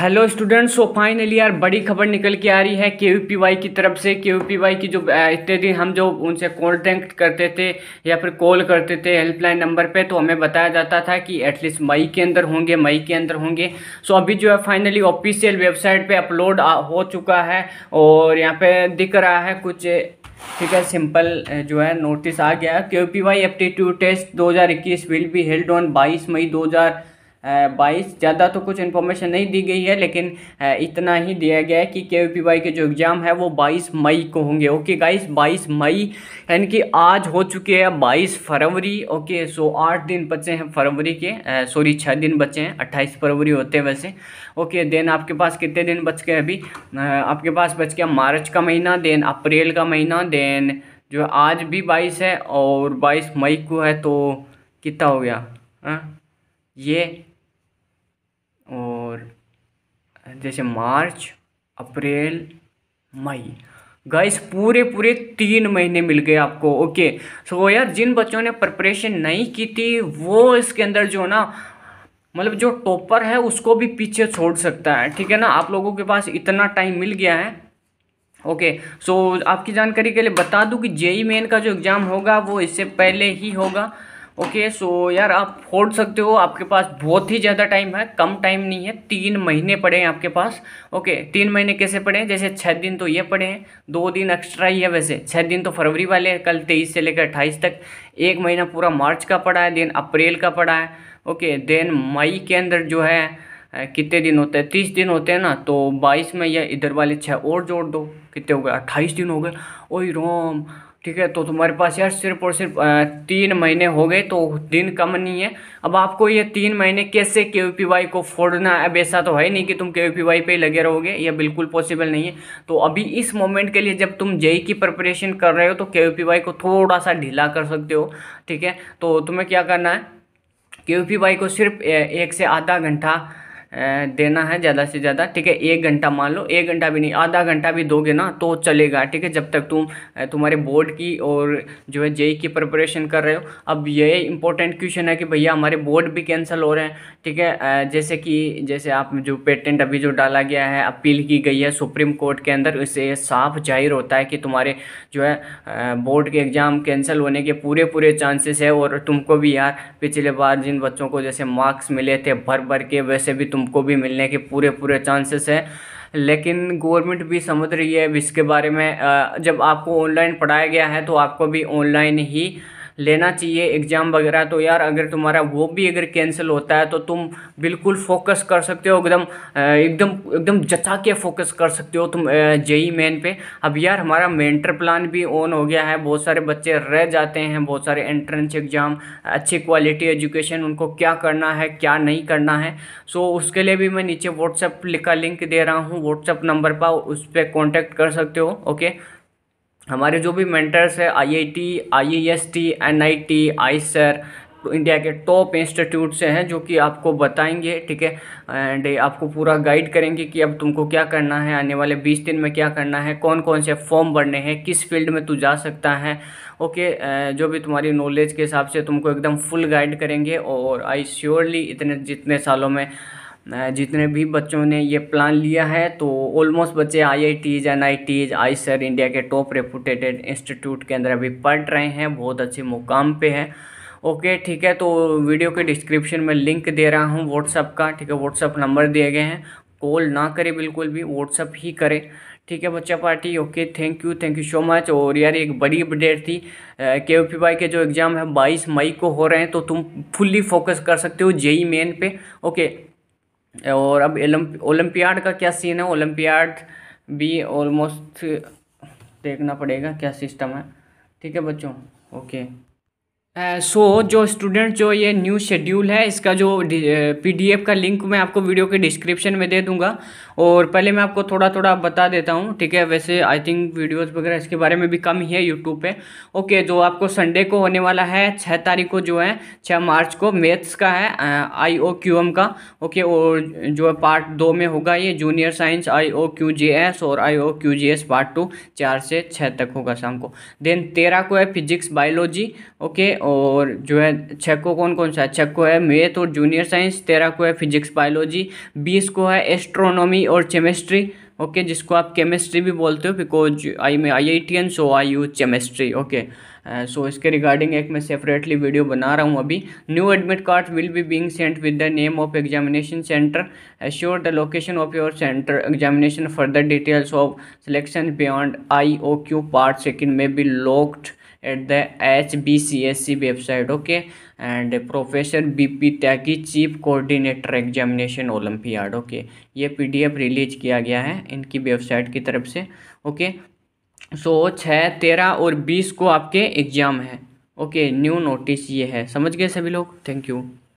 Hello students so finally यार बड़ी खबर निकल के आ रही है के यू पी वाई की तरफ से के यू पी वाई की जो इतने दिन हम जो उनसे कॉन्टेक्ट करते थे या फिर कॉल करते थे हेल्पलाइन नंबर पे तो हमें बताया जाता था कि एटलीस्ट मई के अंदर होंगे मई के अंदर होंगे सो so, अभी जो है फाइनली ऑफिशियल वेबसाइट पे अपलोड हो चुका है और यहाँ पर दिख रहा है कुछ ठीक है सिंपल जो है नोटिस आ गया के यू पी वाई टेस्ट दो हज़ार इक्कीस विल बी हेल्ड ऑन बाईस मई दो हज़ार बाईस ज़्यादा तो कुछ इन्फॉर्मेशन नहीं दी गई है लेकिन इतना ही दिया गया है कि के पी वाई के जो एग्ज़ाम है वो बाईस मई को होंगे ओके गाइस बाईस मई यानी कि आज हो चुके हैं बाईस फरवरी ओके सो आठ दिन बचे हैं फरवरी के सॉरी छः दिन बचे हैं अट्ठाईस फरवरी होते हैं वैसे ओके देन आपके पास कितने दिन बच गए अभी आपके पास बच गया मार्च का महीना देन अप्रैल का महीना देन जो आज भी बाईस है और बाईस मई को है तो कितना हो गया आ? ये जैसे मार्च अप्रैल मई गाइस पूरे पूरे तीन महीने मिल गए आपको ओके सो so, यार जिन बच्चों ने प्रिपरेशन नहीं की थी वो इसके अंदर जो ना मतलब जो टॉपर है उसको भी पीछे छोड़ सकता है ठीक है ना आप लोगों के पास इतना टाइम मिल गया है ओके सो so, आपकी जानकारी के लिए बता दूं कि जेई मेन e का जो एग्ज़ाम होगा वो इससे पहले ही होगा ओके okay, सो so यार आप फोड़ सकते हो आपके पास बहुत ही ज़्यादा टाइम है कम टाइम नहीं है तीन महीने पड़े हैं आपके पास ओके okay, तीन महीने कैसे पड़े हैं जैसे छः दिन तो ये पड़े हैं दो दिन एक्स्ट्रा ही है वैसे छः दिन तो फरवरी वाले हैं कल तेईस से लेकर अट्ठाईस तक एक महीना पूरा मार्च का पड़ा है देन अप्रैल का पड़ा है ओके okay, देन मई के अंदर जो है कितने दिन होते हैं तीस दिन होते हैं ना तो बाईस में या इधर वाले छः और जोड़ दो कितने हो गए अट्ठाईस दिन हो गए ओ रोम ठीक है तो तुम्हारे पास यार सिर्फ और सिर्फ तीन महीने हो गए तो दिन कम नहीं है अब आपको ये तीन महीने कैसे के पी वाई को फोड़ना है अब ऐसा तो है नहीं कि तुम के पी वाई पर लगे रहोगे ये बिल्कुल पॉसिबल नहीं है तो अभी इस मोमेंट के लिए जब तुम जेई की प्रिपरेशन कर रहे हो तो के पी वाई को थोड़ा सा ढीला कर सकते हो ठीक है तो तुम्हें क्या करना है के पी वाई को सिर्फ एक से आधा घंटा देना है ज़्यादा से ज़्यादा ठीक है एक घंटा मान लो एक घंटा भी नहीं आधा घंटा भी दोगे ना तो चलेगा ठीक है जब तक तुम तुम्हारे बोर्ड की और जो है जेई की प्रिपरेशन कर रहे हो अब ये इंपॉर्टेंट क्वेश्चन है कि भैया हमारे बोर्ड भी कैंसिल हो रहे हैं ठीक है जैसे कि जैसे आप जो पेटेंट अभी जो डाला गया है अपील की गई है सुप्रीम कोर्ट के अंदर उससे साफ जाहिर होता है कि तुम्हारे जो है बोर्ड के एग्ज़ाम कैंसिल होने के पूरे पूरे चांसेस है और तुमको भी यार पिछले बार जिन बच्चों को जैसे मार्क्स मिले थे भर भर के वैसे भी तुम तुमको भी मिलने के पूरे पूरे चांसेस हैं लेकिन गवर्नमेंट भी समझ रही है इसके बारे में जब आपको ऑनलाइन पढ़ाया गया है तो आपको भी ऑनलाइन ही लेना चाहिए एग्ज़ाम वगैरह तो यार अगर तुम्हारा वो भी अगर कैंसिल होता है तो तुम बिल्कुल फोकस कर सकते हो एकदम एकदम एकदम जचा के फोकस कर सकते हो तुम जेई मेन पे अब यार हमारा मेंटर प्लान भी ऑन हो गया है बहुत सारे बच्चे रह जाते हैं बहुत सारे एंट्रेंस एग्ज़ाम अच्छी क्वालिटी एजुकेशन उनको क्या करना है क्या नहीं करना है सो उसके लिए भी मैं नीचे व्हाट्सएप लिखा लिंक दे रहा हूँ व्हाट्सएप नंबर पर उस पर कॉन्टैक्ट कर सकते हो ओके हमारे जो भी मेंटर्स है IIT IIST, NIT IISER India के टॉप इंस्टीट्यूट से हैं जो कि आपको बताएंगे ठीक है एंड आपको पूरा गाइड करेंगे कि अब तुमको क्या करना है आने वाले बीस दिन में क्या करना है कौन कौन से फॉर्म भरने हैं किस फील्ड में तू जा सकता है ओके जो भी तुम्हारी नॉलेज के हिसाब से तुमको एकदम फुल गाइड करेंगे और आई श्योरली इतने जितने सालों में जितने भी बच्चों ने ये प्लान लिया है तो ऑलमोस्ट बच्चे I I Ts N I Ts IISER India के टॉप रेपुटेटेड इंस्टीट्यूट के अंदर अभी पढ़ रहे हैं बहुत अच्छे मुकाम पे हैं ओके ठीक है तो वीडियो के डिस्क्रिप्शन में लिंक दे रहा हूँ व्हाट्सअप का ठीक है व्हाट्सअप नंबर दिए गए हैं कॉल ना करें बिल्कुल भी व्हाट्सअप ही करें ठीक है बच्चा party okay thank you thank you so much और यार एक बड़ी अपडेट थी के ओ पी वाई के जो एग्ज़ाम है बाईस मई को हो रहे हैं तो तुम फुल्ली फोकस कर सकते हो जेई मेन पे ओके और अब ओलंपियाड का क्या सीन है ओलंपियाड भी ऑलमोस्ट देखना पड़ेगा क्या सिस्टम है ठीक है बच्चों ओके सो uh, so, जो स्टूडेंट जो ये न्यू शेड्यूल है इसका जो पीडीएफ का लिंक मैं आपको वीडियो के डिस्क्रिप्शन में दे दूंगा और पहले मैं आपको थोड़ा थोड़ा बता देता हूँ ठीक है वैसे आई थिंक वीडियोस वगैरह इसके बारे में भी कम ही है यूट्यूब पे ओके okay, जो आपको संडे को होने वाला है छः तारीख को जो है छः मार्च को मैथ्स का है आई ओ क्यू एम का ओके okay, और जो है पार्ट दो में होगा ये junior science I O Q G S और I O Q G S part two चार से छः तक होगा शाम को देन तेरह को है फिजिक्स बायोलॉजी ओके okay, और जो है छः को कौन कौन सा है छः को है मेथ और जूनियर साइंस तेरह को है फिजिक्स बायोलॉजी बीस को है एस्ट्रोनॉमी और केमिस्ट्री ओके जिसको आप केमिस्ट्री भी बोलते हो because I may I I T N so I use chemistry okay so इसके रिगार्डिंग एक मैं सेपरेटली वीडियो बना रहा हूँ अभी new admit card will be being sent with the name of examination centre assure the location of your centre examination further details of selection beyond I O Q part second may be locked at the H B C S C website okay and professor B P Tyagi chief coordinator examination olympiad okay ये PDF release किया गया है इनकी website की तरफ से okay so छः तेरह और बीस को आपके एग्जाम है ओके न्यू नोटिस ये है समझ गए सभी लोग थैंक यू